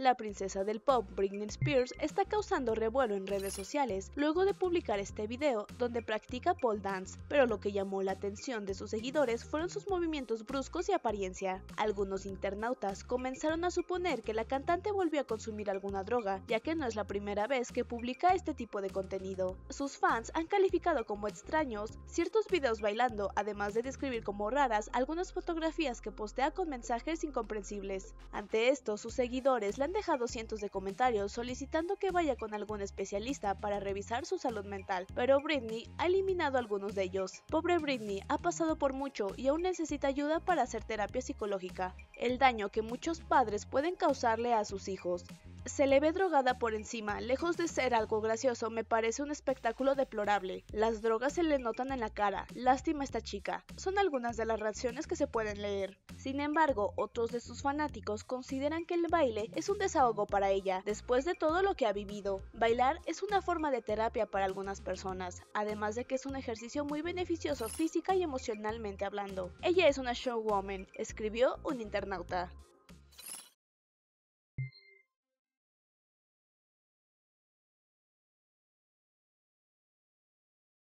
La princesa del pop Britney Spears está causando revuelo en redes sociales luego de publicar este video donde practica pole dance, pero lo que llamó la atención de sus seguidores fueron sus movimientos bruscos y apariencia. Algunos internautas comenzaron a suponer que la cantante volvió a consumir alguna droga, ya que no es la primera vez que publica este tipo de contenido. Sus fans han calificado como extraños ciertos videos bailando, además de describir como raras algunas fotografías que postea con mensajes incomprensibles. Ante esto, sus seguidores la han dejado cientos de comentarios solicitando que vaya con algún especialista para revisar su salud mental, pero Britney ha eliminado algunos de ellos. Pobre Britney ha pasado por mucho y aún necesita ayuda para hacer terapia psicológica, el daño que muchos padres pueden causarle a sus hijos se le ve drogada por encima, lejos de ser algo gracioso, me parece un espectáculo deplorable. Las drogas se le notan en la cara, lástima esta chica. Son algunas de las reacciones que se pueden leer. Sin embargo, otros de sus fanáticos consideran que el baile es un desahogo para ella, después de todo lo que ha vivido. Bailar es una forma de terapia para algunas personas, además de que es un ejercicio muy beneficioso física y emocionalmente hablando. Ella es una showwoman, escribió un internauta.